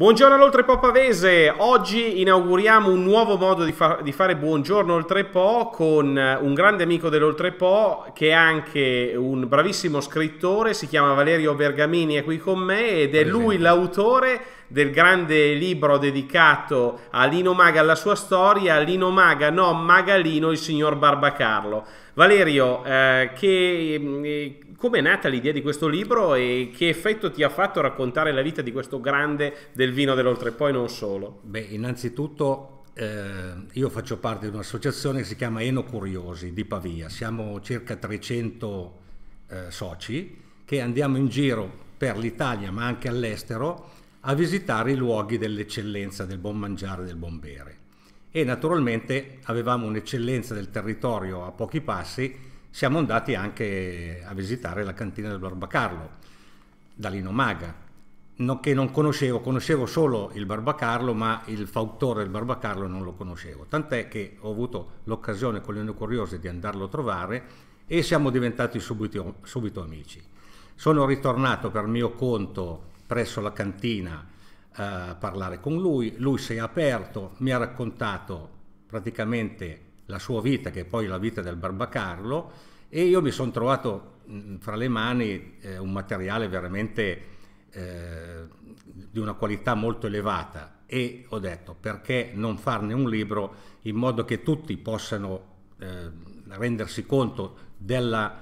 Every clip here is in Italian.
Buongiorno all'Oltre Po' Pavese, oggi inauguriamo un nuovo modo di, fa di fare Buongiorno Oltre Po' con eh, un grande amico dell'Oltre Po' che è anche un bravissimo scrittore, si chiama Valerio Bergamini, è qui con me ed è lui l'autore del grande libro dedicato a Lino Maga, alla sua storia, Lino Maga, no Magalino, il signor Barbacarlo. Valerio, eh, che... Mm, eh, come è nata l'idea di questo libro e che effetto ti ha fatto raccontare la vita di questo grande del vino e non solo? Beh, innanzitutto eh, io faccio parte di un'associazione che si chiama Eno Curiosi di Pavia, siamo circa 300 eh, soci che andiamo in giro per l'Italia ma anche all'estero a visitare i luoghi dell'eccellenza, del buon mangiare, del buon bere. E naturalmente avevamo un'eccellenza del territorio a pochi passi siamo andati anche a visitare la cantina del Barbacarlo, da Lino Maga, che non conoscevo, conoscevo solo il Barbacarlo, ma il fautore del Barbacarlo non lo conoscevo, tant'è che ho avuto l'occasione con le Curiosi di andarlo a trovare e siamo diventati subito, subito amici. Sono ritornato per mio conto presso la cantina eh, a parlare con lui, lui si è aperto, mi ha raccontato praticamente la sua vita, che è poi la vita del Barbacarlo, e io mi sono trovato mh, mm, fra le mani eh, un materiale veramente eh, di una qualità molto elevata e ho detto perché non farne un libro in modo che tutti possano eh, rendersi conto della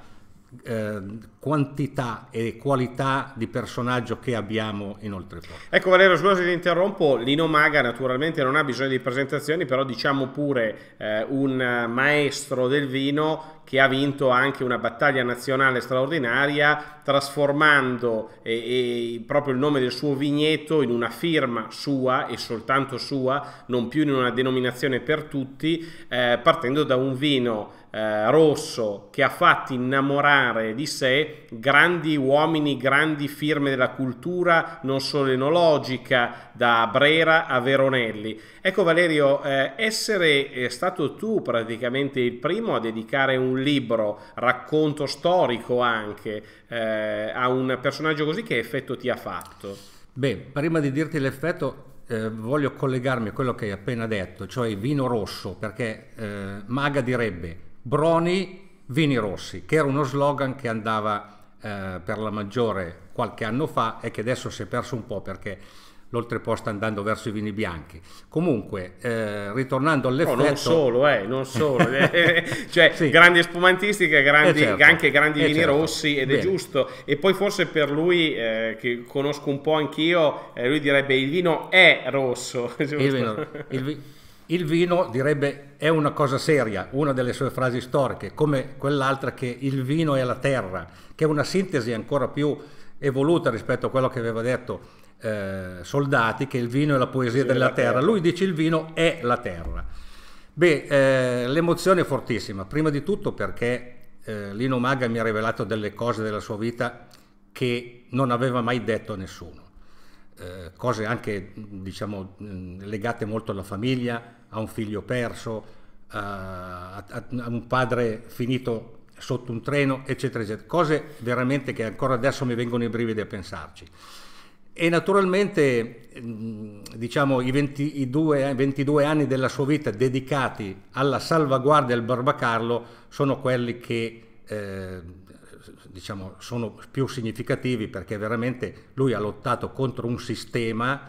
eh, quantità e qualità di personaggio che abbiamo in Oltreporto. Ecco Valerio, scusa se ti interrompo, Lino Maga naturalmente non ha bisogno di presentazioni, però diciamo pure eh, un maestro del vino che ha vinto anche una battaglia nazionale straordinaria trasformando eh, eh, proprio il nome del suo vigneto in una firma sua e soltanto sua, non più in una denominazione per tutti, eh, partendo da un vino eh, rosso che ha fatto innamorare di sé grandi uomini, grandi firme della cultura, non solo enologica, da Brera a Veronelli. Ecco Valerio, eh, essere eh, stato tu praticamente il primo a dedicare un libro, racconto storico anche, eh, a un personaggio così che effetto ti ha fatto? Beh, prima di dirti l'effetto, eh, voglio collegarmi a quello che hai appena detto, cioè vino rosso, perché eh, Maga direbbe Broni Vini rossi, che era uno slogan che andava eh, per la maggiore qualche anno fa e che adesso si è perso un po' perché l'oltreposta andando verso i vini bianchi. Comunque, eh, ritornando all'effetto... No, non solo, eh, non solo. Eh, eh, cioè, sì. grandi spumantistica, grandi, eh, certo. anche grandi è vini certo. rossi, ed Bene. è giusto. E poi forse per lui, eh, che conosco un po' anch'io, lui direbbe il vino è rosso. Il vino, il vi... Il vino, direbbe, è una cosa seria, una delle sue frasi storiche, come quell'altra che il vino è la terra, che è una sintesi ancora più evoluta rispetto a quello che aveva detto eh, Soldati, che il vino è la poesia sì, della terra. terra. Lui dice il vino è la terra. Beh, eh, l'emozione è fortissima, prima di tutto perché eh, Lino Maga mi ha rivelato delle cose della sua vita che non aveva mai detto a nessuno eh, cose anche diciamo, legate molto alla famiglia, a un figlio perso, a, a, un padre finito sotto un treno, eccetera, eccetera. Cose veramente che ancora adesso mi vengono i brividi a pensarci. E naturalmente diciamo, i, 20, 22 eh, anni della sua vita dedicati alla salvaguardia del Barbacarlo sono quelli che eh, diciamo, sono più significativi perché veramente lui ha lottato contro un sistema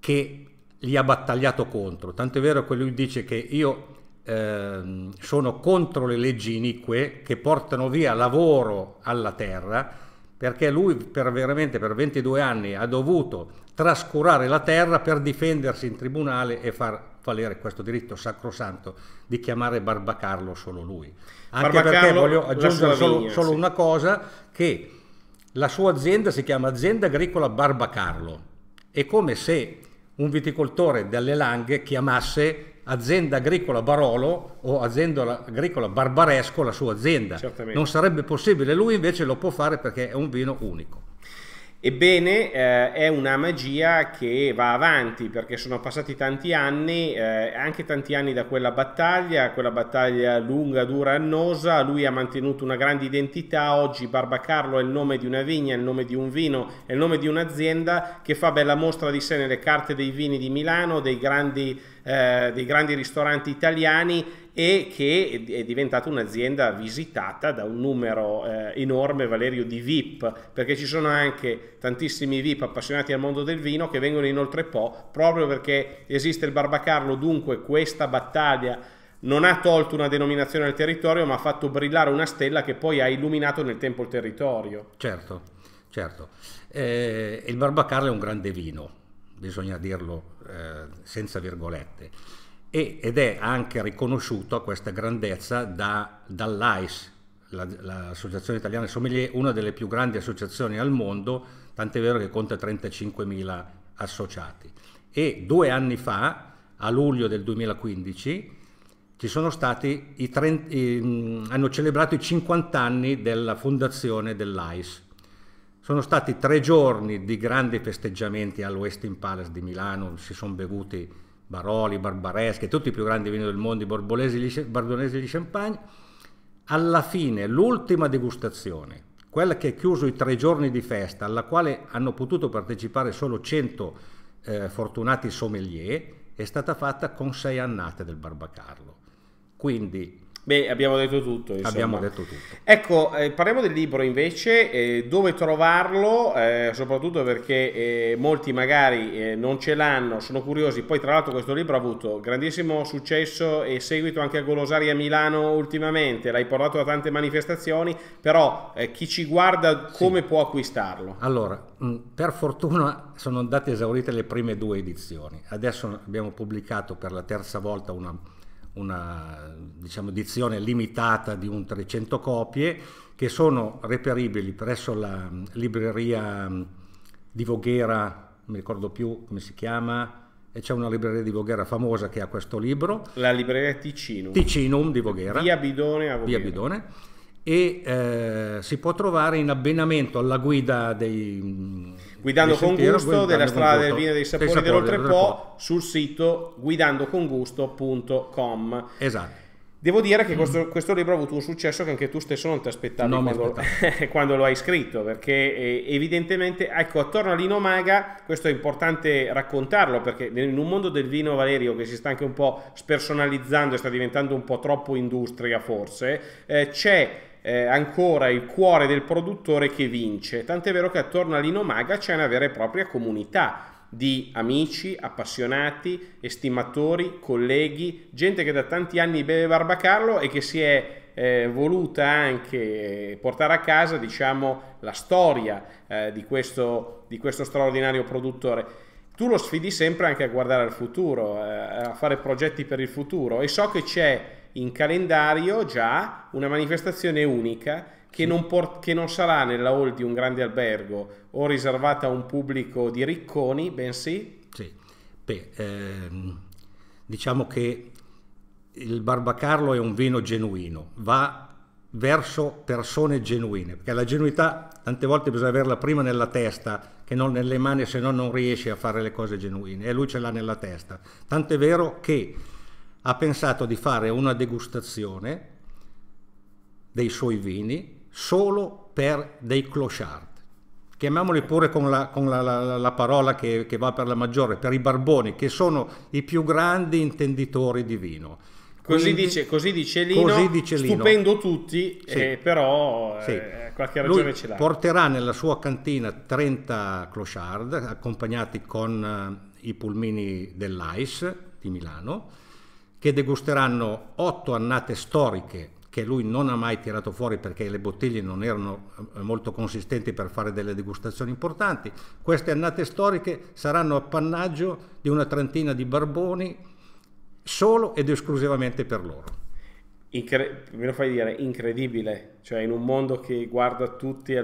che gli ha battagliato contro. Tanto è vero che lui dice che io eh, sono contro le leggi inique che portano via lavoro alla terra perché lui per veramente per 22 anni ha dovuto trascurare la terra per difendersi in tribunale e far valere questo diritto sacrosanto di chiamare Barbacarlo solo lui. Anche Barbacarlo, perché voglio aggiungere solo, solo sì. una cosa, che la sua azienda si chiama Azienda Agricola Barbacarlo. È come se un viticoltore delle Langhe chiamasse azienda agricola Barolo o azienda agricola Barbaresco la sua azienda. Certamente. Non sarebbe possibile, lui invece lo può fare perché è un vino unico. Ebbene, eh, è una magia che va avanti perché sono passati tanti anni, eh, anche tanti anni da quella battaglia, quella battaglia lunga, dura, annosa, lui ha mantenuto una grande identità, oggi Barbacarlo è il nome di una vigna, è il nome di un vino, è il nome di un'azienda che fa bella mostra di sé nelle carte dei vini di Milano, dei grandi eh, dei grandi ristoranti italiani e che è diventata un'azienda visitata da un numero eh, enorme, Valerio, di VIP, perché ci sono anche tantissimi VIP appassionati al mondo del vino che vengono inoltre Po proprio perché esiste il Barbacarlo, dunque questa battaglia non ha tolto una denominazione al territorio, ma ha fatto brillare una stella che poi ha illuminato nel tempo il territorio. Certo, certo. Eh, il Barbacarlo è un grande vino, bisogna dirlo eh, senza virgolette, e, ed è anche riconosciuto a questa grandezza da, dall'AIS, l'Associazione Italiana Sommelier, una delle più grandi associazioni al mondo, tant'è vero che conta 35.000 associati. E due anni fa, a luglio del 2015, ci sono stati i 30, i, hanno celebrato i 50 anni della fondazione dell'AIS sono stati tre giorni di grandi festeggiamenti all'Westin Palace di Milano, si sono bevuti Baroli, Barbareschi, tutti i più grandi vini del mondo, i borbolesi, bardonesi di Champagne. Alla fine, l'ultima degustazione, quella che ha chiuso i tre giorni di festa, alla quale hanno potuto partecipare solo 100 eh, fortunati sommelier, è stata fatta con sei annate del Barbacarlo. Quindi Beh, abbiamo detto tutto. Insomma. Abbiamo detto tutto. Ecco, eh, parliamo del libro invece, eh, dove trovarlo, eh, soprattutto perché eh, molti magari eh, non ce l'hanno, sono curiosi. Poi tra l'altro questo libro ha avuto grandissimo successo e seguito anche a Golosari a Milano ultimamente, l'hai portato a tante manifestazioni, però eh, chi ci guarda come sì. può acquistarlo? Allora, mh, mm, per fortuna sono andate esaurite le prime due edizioni, adesso abbiamo pubblicato per la terza volta una una diciamo, edizione limitata di un 300 copie che sono reperibili presso la libreria mm, di Voghera, non mi ricordo più come si chiama, e c'è una libreria di Voghera famosa che ha questo libro. La libreria Ticinum. Ticinum di Voghera. Via Bidone a Voghera. Via Bidone e eh, si può trovare in abbinamento alla guida dei mm, guidando dei con sentiero, gusto guidando della strada del vino e dei sapori, sapori dell'Oltrepo sul sito guidandocongusto.com esatto Devo dire che mm. questo, questo, libro ha avuto un successo che anche tu stesso non ti aspettavi quando, quando, lo hai scritto, perché eh, evidentemente, ecco, attorno a Lino Maga, questo è importante raccontarlo, perché in un mondo del vino, Valerio, che si sta anche un po' spersonalizzando e sta diventando un po' troppo industria forse, eh, c'è eh, ancora il cuore del produttore che vince, tant'è vero che attorno all'Inomaga c'è una vera e propria comunità di amici, appassionati, estimatori, colleghi, gente che da tanti anni beve Barbacarlo e che si è eh, voluta anche portare a casa diciamo, la storia eh, di, questo, di questo straordinario produttore tu lo sfidi sempre anche a guardare al futuro, eh, a fare progetti per il futuro e so che c'è in calendario già una manifestazione unica che, sì. non che, non sarà nella hall di un grande albergo o riservata a un pubblico di ricconi, bensì... Sì, Beh, ehm, diciamo che il Barbacarlo è un vino genuino, va verso persone genuine, perché la genuità tante volte bisogna averla prima nella testa che non nelle mani, se no non riesci a fare le cose genuine, e lui ce l'ha nella testa. Tant'è vero che ha pensato di fare una degustazione dei suoi vini solo per dei clochard. Chiamiamoli pure con la, con la, la, la parola che, che, va per la maggiore, per i barboni, che sono i più grandi intenditori di vino. Così, dice, così dice, Lino, così dice Lino. stupendo tutti, sì. eh, però sì. eh, qualche ragione Lui ce l'ha. Porterà nella sua cantina 30 clochard accompagnati con eh, i pulmini dell'ICE di Milano che degusteranno otto annate storiche che lui non ha mai tirato fuori perché le bottiglie non erano eh, molto consistenti per fare delle degustazioni importanti. Queste annate storiche saranno appannaggio di una trentina di barboni solo ed esclusivamente per loro. Incre- me lo fai dire, incredibile, cioè in un mondo che guarda tutti,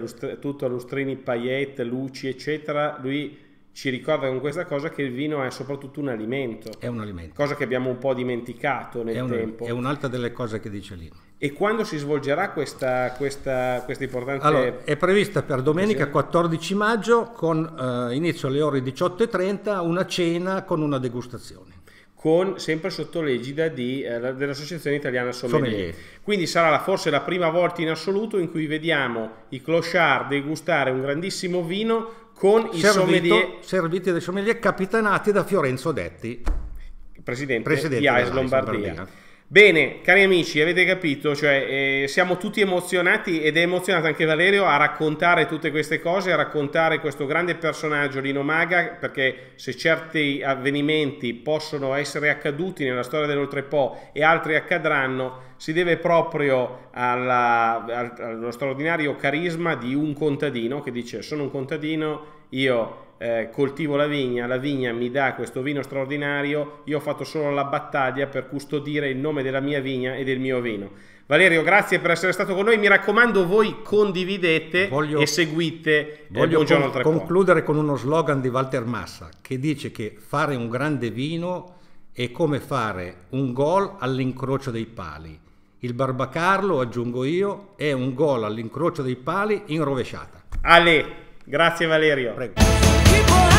tutto a lustrini, paillette, luci, eccetera, lui ci ricorda con questa cosa che il vino è soprattutto un alimento. È un alimento. Cosa che abbiamo un po' dimenticato nel è un, tempo. È un'altra delle cose che dice lì. E quando si svolgerà questa, questa, questa importante... Allora, è prevista per domenica 14 maggio con eh, inizio alle ore 18.30 una cena con una degustazione. Con, sempre sotto l'egida di, eh, dell'Associazione Italiana Sommelier. Sommelier. Quindi sarà la, forse la prima volta in assoluto in cui vediamo i clochard degustare un grandissimo vino con i servito, sommelier... Serviti dai sommelier capitanati da Fiorenzo Detti, presidente, presidente di AES Lombardia. Lombardia. Bene, cari amici, avete capito, cioè, eh, siamo tutti emozionati ed è emozionato anche Valerio a raccontare tutte queste cose, a raccontare questo grande personaggio di Nomaga, perché se certi avvenimenti possono essere accaduti nella storia dell'Oltrepo e altri accadranno, si deve proprio alla, allo straordinario carisma di un contadino che dice sono un contadino io eh, coltivo la vigna, la vigna mi dà questo vino straordinario, io ho fatto solo la battaglia per custodire il nome della mia vigna e del mio vino. Valerio, grazie per essere stato con noi. Mi raccomando, voi condividete voglio, e seguite. Eh, voglio eh, con, concludere con uno slogan di Walter Massa che dice che fare un grande vino è come fare un gol all'incrocio dei pali. Il barbacarlo, aggiungo io, è un gol all'incrocio dei pali in rovesciata. Ale, Grazie Valerio. Prego.